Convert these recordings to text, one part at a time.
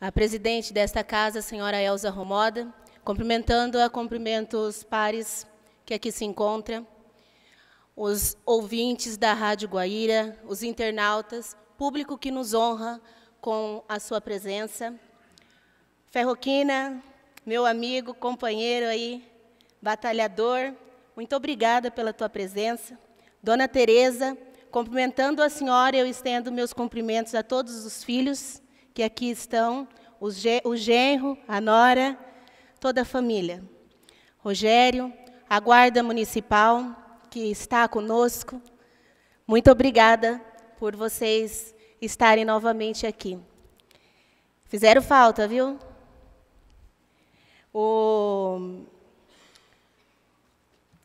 a presidente desta casa, a senhora Elza Romoda, cumprimentando-a, cumprimento os pares que aqui se encontram, os ouvintes da Rádio Guaíra, os internautas, público que nos honra com a sua presença. Ferroquina, meu amigo, companheiro aí, batalhador, muito obrigada pela tua presença. Dona Tereza, Cumprimentando a senhora, eu estendo meus cumprimentos a todos os filhos que aqui estão, o, ge o genro, a nora, toda a família. Rogério, a guarda municipal que está conosco, muito obrigada por vocês estarem novamente aqui. Fizeram falta, viu? O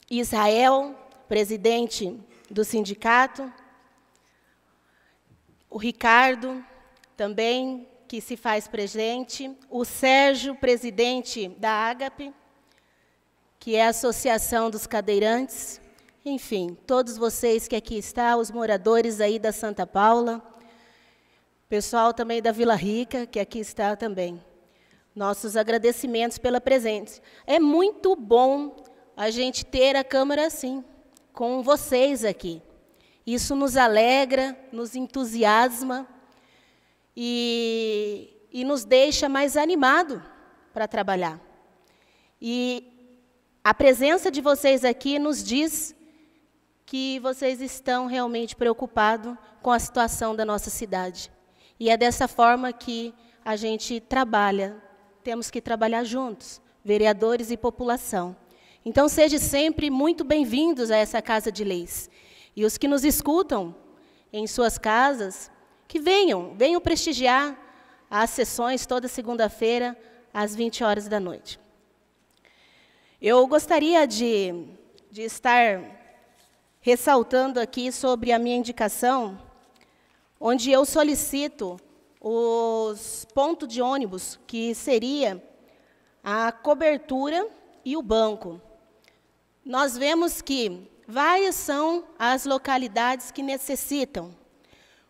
Israel, presidente do sindicato, o Ricardo também, que se faz presente, o Sérgio, presidente da AGAP, que é a Associação dos Cadeirantes, enfim, todos vocês que aqui estão, os moradores aí da Santa Paula, pessoal também da Vila Rica, que aqui está também. Nossos agradecimentos pela presença. É muito bom a gente ter a Câmara assim com vocês aqui. Isso nos alegra, nos entusiasma e, e nos deixa mais animado para trabalhar. E a presença de vocês aqui nos diz que vocês estão realmente preocupados com a situação da nossa cidade. E é dessa forma que a gente trabalha, temos que trabalhar juntos, vereadores e população. Então, sejam sempre muito bem-vindos a essa casa de leis. E os que nos escutam em suas casas, que venham, venham prestigiar as sessões toda segunda-feira, às 20 horas da noite. Eu gostaria de, de estar ressaltando aqui sobre a minha indicação, onde eu solicito os pontos de ônibus, que seria a cobertura e o banco nós vemos que várias são as localidades que necessitam,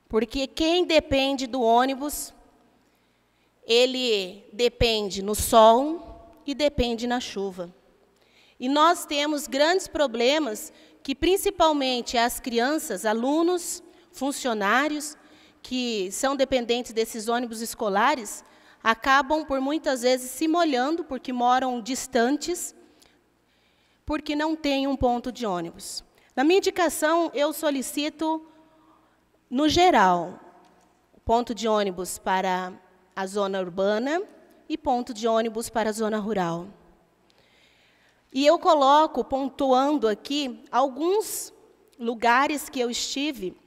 porque quem depende do ônibus, ele depende no sol e depende na chuva. E nós temos grandes problemas que principalmente as crianças, alunos, funcionários que são dependentes desses ônibus escolares acabam por muitas vezes se molhando porque moram distantes porque não tem um ponto de ônibus. Na minha indicação, eu solicito, no geral, ponto de ônibus para a zona urbana e ponto de ônibus para a zona rural. E eu coloco, pontuando aqui, alguns lugares que eu estive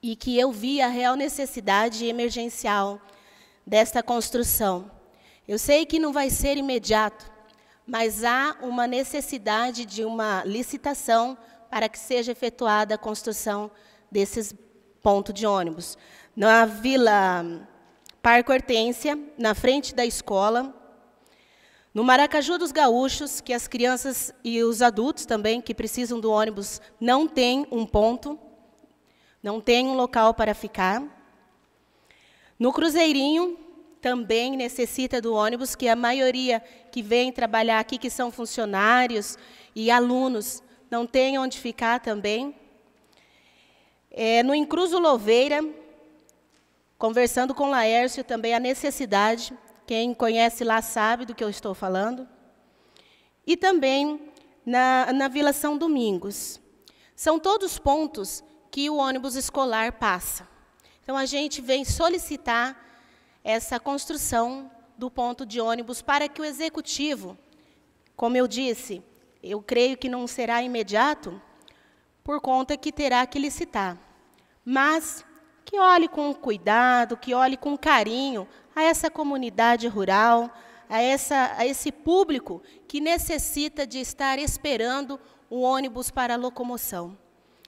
e que eu vi a real necessidade emergencial desta construção. Eu sei que não vai ser imediato, mas há uma necessidade de uma licitação para que seja efetuada a construção desses pontos de ônibus. Na Vila Parque Hortência, na frente da escola, no Maracaju dos Gaúchos, que as crianças e os adultos também que precisam do ônibus não têm um ponto, não têm um local para ficar. No Cruzeirinho, também necessita do ônibus, que a maioria que vem trabalhar aqui, que são funcionários e alunos, não tem onde ficar também. É, no Incruso Louveira, conversando com Laércio também a necessidade, quem conhece lá sabe do que eu estou falando. E também na, na Vila São Domingos. São todos pontos que o ônibus escolar passa. Então, a gente vem solicitar essa construção do ponto de ônibus para que o executivo, como eu disse, eu creio que não será imediato, por conta que terá que licitar. Mas que olhe com cuidado, que olhe com carinho a essa comunidade rural, a, essa, a esse público que necessita de estar esperando o ônibus para a locomoção.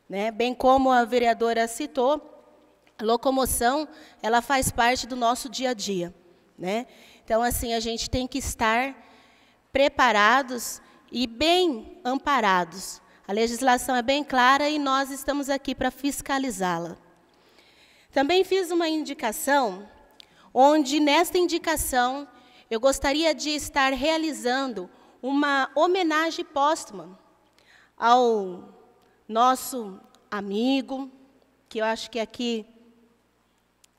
Né? Bem como a vereadora citou, a locomoção, ela faz parte do nosso dia a dia, né? Então, assim, a gente tem que estar preparados e bem amparados. A legislação é bem clara e nós estamos aqui para fiscalizá-la. Também fiz uma indicação, onde nesta indicação eu gostaria de estar realizando uma homenagem póstuma ao nosso amigo, que eu acho que é aqui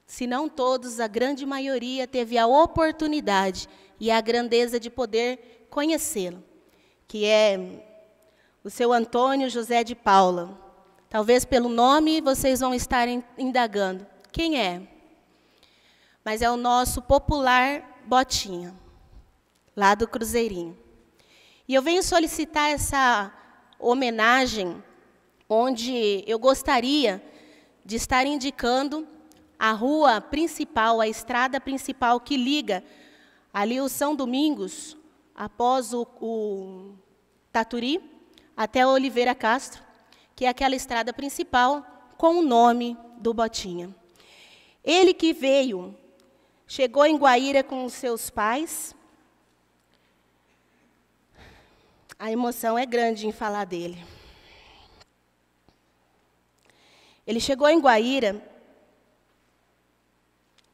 se não todos, a grande maioria teve a oportunidade e a grandeza de poder conhecê-lo, que é o seu Antônio José de Paula. Talvez pelo nome vocês vão estar indagando quem é, mas é o nosso popular Botinha, lá do Cruzeirinho. E eu venho solicitar essa homenagem, onde eu gostaria de estar indicando a rua principal, a estrada principal que liga ali o São Domingos, após o, o Taturi, até Oliveira Castro, que é aquela estrada principal com o nome do Botinha. Ele que veio, chegou em Guaíra com os seus pais. A emoção é grande em falar dele. Ele chegou em Guaíra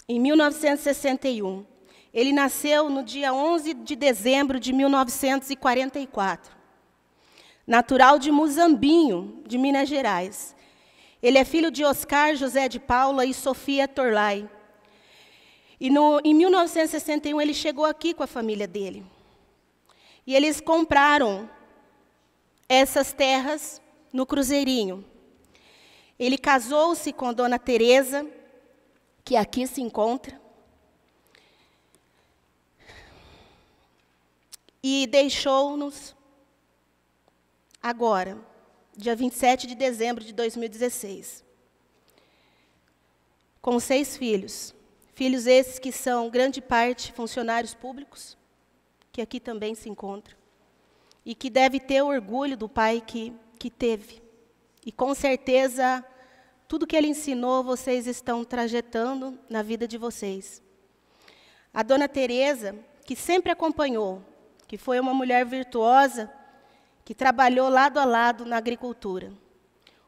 em 1961. Ele nasceu no dia 11 de dezembro de 1944. Natural de Muzambinho, de Minas Gerais. Ele é filho de Oscar José de Paula e Sofia Torlai. E no, em 1961 ele chegou aqui com a família dele. E eles compraram essas terras no Cruzeirinho. Ele casou-se com Dona Teresa que aqui se encontra. E deixou-nos agora, dia 27 de dezembro de 2016, com seis filhos. Filhos esses que são, grande parte, funcionários públicos, que aqui também se encontram, e que deve ter orgulho do pai que, que teve. E com certeza tudo que ele ensinou, vocês estão trajetando na vida de vocês. A dona Teresa, que sempre acompanhou, que foi uma mulher virtuosa, que trabalhou lado a lado na agricultura.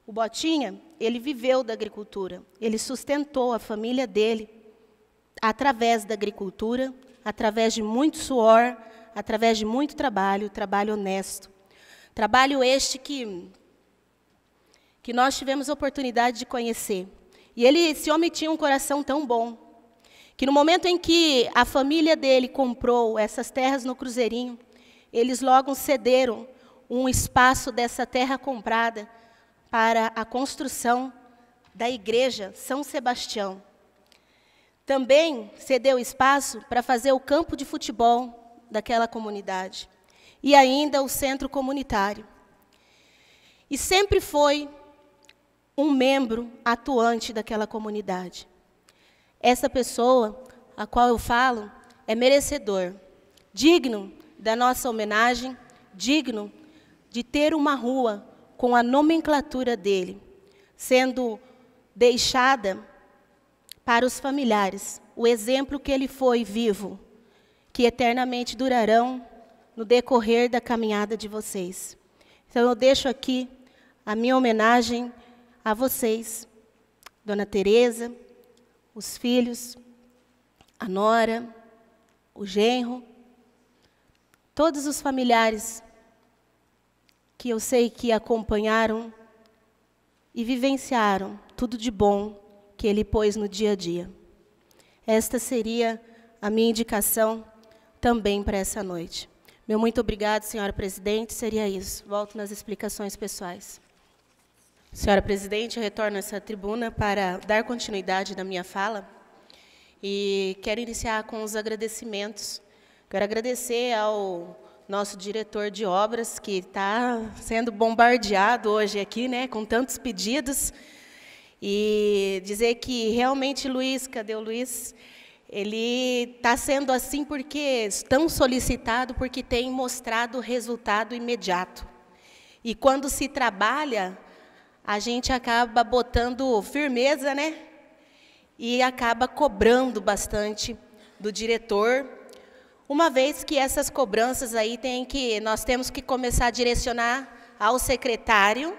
O Botinha, ele viveu da agricultura, ele sustentou a família dele através da agricultura, através de muito suor, através de muito trabalho, trabalho honesto. Trabalho este que que nós tivemos a oportunidade de conhecer. E ele, esse homem tinha um coração tão bom, que no momento em que a família dele comprou essas terras no Cruzeirinho, eles logo cederam um espaço dessa terra comprada para a construção da igreja São Sebastião. Também cedeu espaço para fazer o campo de futebol daquela comunidade e ainda o centro comunitário. E sempre foi um membro atuante daquela comunidade. Essa pessoa, a qual eu falo, é merecedor, digno da nossa homenagem, digno de ter uma rua com a nomenclatura dele, sendo deixada para os familiares, o exemplo que ele foi vivo, que eternamente durarão no decorrer da caminhada de vocês. Então eu deixo aqui a minha homenagem a vocês, Dona Teresa, os filhos, a nora, o genro, todos os familiares que eu sei que acompanharam e vivenciaram tudo de bom que ele pôs no dia a dia. Esta seria a minha indicação também para essa noite. Meu muito obrigado, senhora presidente, seria isso. Volto nas explicações pessoais. Senhora presidente, eu retorno a essa tribuna para dar continuidade da minha fala e quero iniciar com os agradecimentos. Quero agradecer ao nosso diretor de obras que está sendo bombardeado hoje aqui, né, com tantos pedidos. E dizer que realmente Luiz, cadê o Luiz? Ele está sendo assim porque tão solicitado, porque tem mostrado resultado imediato. E quando se trabalha a gente acaba botando firmeza, né? E acaba cobrando bastante do diretor, uma vez que essas cobranças aí tem que nós temos que começar a direcionar ao secretário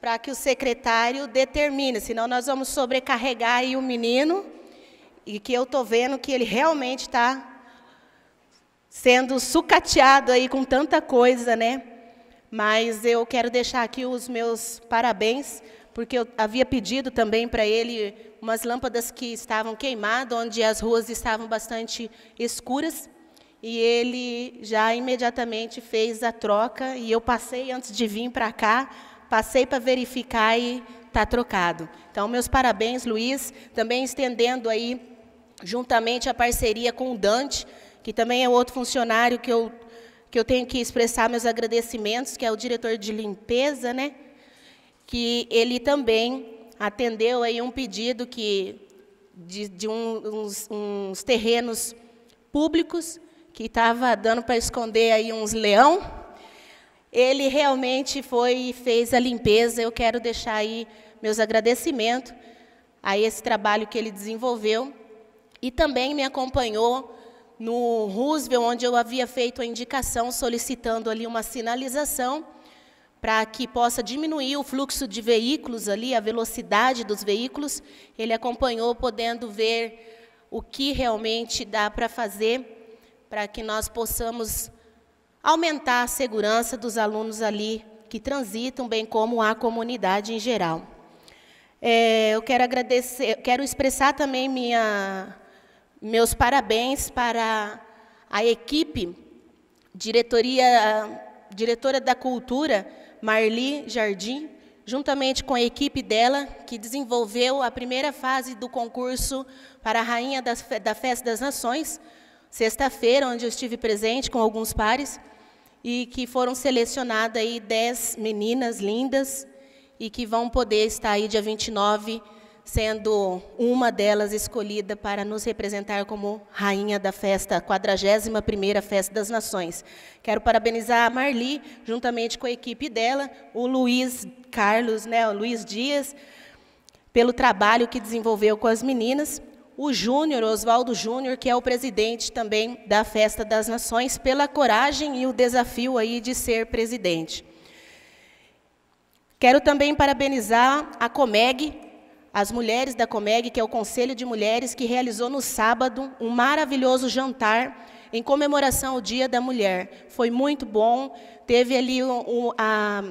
para que o secretário determine, senão nós vamos sobrecarregar aí o menino e que eu estou vendo que ele realmente está sendo sucateado aí com tanta coisa, né? mas eu quero deixar aqui os meus parabéns, porque eu havia pedido também para ele umas lâmpadas que estavam queimadas, onde as ruas estavam bastante escuras, e ele já imediatamente fez a troca, e eu passei antes de vir para cá, passei para verificar e está trocado. Então, meus parabéns, Luiz, também estendendo aí juntamente a parceria com o Dante, que também é outro funcionário que eu que eu tenho que expressar meus agradecimentos, que é o diretor de limpeza, né? Que ele também atendeu aí um pedido que de, de um, uns, uns, terrenos públicos que estava dando para esconder aí uns leão. Ele realmente foi e fez a limpeza. Eu quero deixar aí meus agradecimentos a esse trabalho que ele desenvolveu e também me acompanhou no Roosevelt, onde eu havia feito a indicação solicitando ali uma sinalização para que possa diminuir o fluxo de veículos ali, a velocidade dos veículos. Ele acompanhou, podendo ver o que realmente dá para fazer para que nós possamos aumentar a segurança dos alunos ali que transitam, bem como a comunidade em geral. É, eu quero agradecer, quero expressar também minha meus parabéns para a equipe, diretoria, diretora da cultura, Marli Jardim, juntamente com a equipe dela, que desenvolveu a primeira fase do concurso para a Rainha das, da Festa das Nações, sexta-feira, onde eu estive presente com alguns pares, e que foram selecionadas aí dez meninas lindas, e que vão poder estar aí dia 29 sendo uma delas escolhida para nos representar como rainha da festa, 41ª Festa das Nações. Quero parabenizar a Marli, juntamente com a equipe dela, o Luiz Carlos, né, o Luiz Dias, pelo trabalho que desenvolveu com as meninas, o Júnior, Oswaldo Júnior, que é o presidente também da Festa das Nações, pela coragem e o desafio aí de ser presidente. Quero também parabenizar a Comeg, as mulheres da Comeg, que é o Conselho de Mulheres, que realizou no sábado um maravilhoso jantar em comemoração ao Dia da Mulher. Foi muito bom, teve ali um, um a,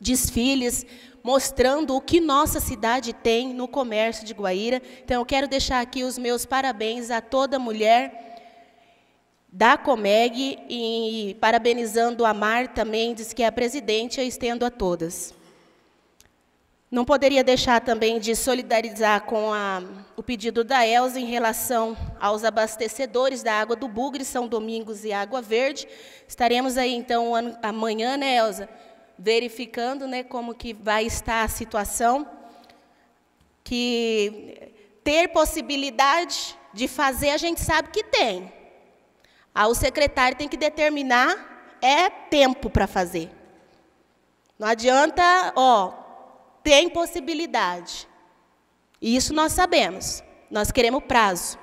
desfiles mostrando o que nossa cidade tem no comércio de Guaíra. Então, eu quero deixar aqui os meus parabéns a toda mulher da Comeg e parabenizando a Marta Mendes, que é a presidente, eu estendo a todas. Não poderia deixar também de solidarizar com a, o pedido da Elza em relação aos abastecedores da água do Bugre, São Domingos e Água Verde. Estaremos aí, então, amanhã, né, Elza, verificando né, como que vai estar a situação, que ter possibilidade de fazer, a gente sabe que tem. Ah, o secretário tem que determinar é tempo para fazer. Não adianta, ó, tem possibilidade. E isso nós sabemos. Nós queremos prazo.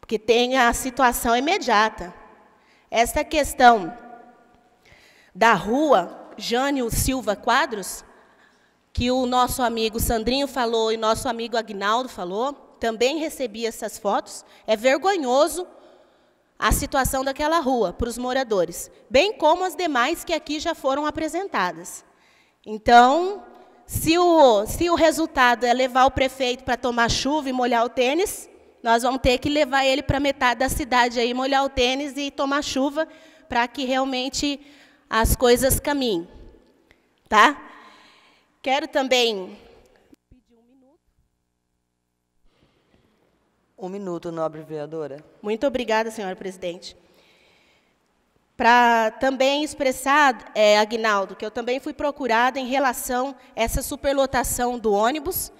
Porque tem a situação imediata. esta questão da rua Jânio Silva Quadros, que o nosso amigo Sandrinho falou e nosso amigo Agnaldo falou, também recebi essas fotos. É vergonhoso a situação daquela rua para os moradores, bem como as demais que aqui já foram apresentadas. Então, se o, se o resultado é levar o prefeito para tomar chuva e molhar o tênis, nós vamos ter que levar ele para metade da cidade aí, molhar o tênis e tomar chuva, para que realmente as coisas caminhem. Tá? Quero também um minuto, nobre vereadora. Muito obrigada, senhora presidente para também expressar, é, Agnaldo, que eu também fui procurada em relação a essa superlotação do ônibus,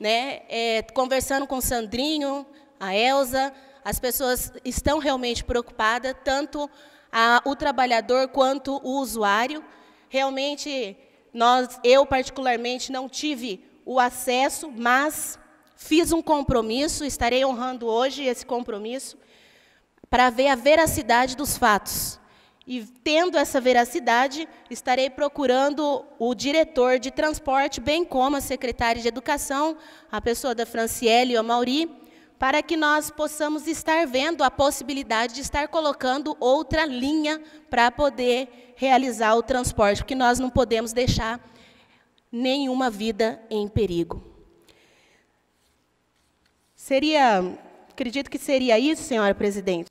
né? É, conversando com o Sandrinho, a Elsa, as pessoas estão realmente preocupadas, tanto a, o trabalhador quanto o usuário. Realmente, nós, eu particularmente não tive o acesso, mas fiz um compromisso, estarei honrando hoje esse compromisso para ver a veracidade dos fatos. E tendo essa veracidade, estarei procurando o diretor de transporte, bem como a secretária de educação, a pessoa da Franciele e a Mauri, para que nós possamos estar vendo a possibilidade de estar colocando outra linha para poder realizar o transporte, porque nós não podemos deixar nenhuma vida em perigo. Seria, acredito que seria isso, senhora presidente.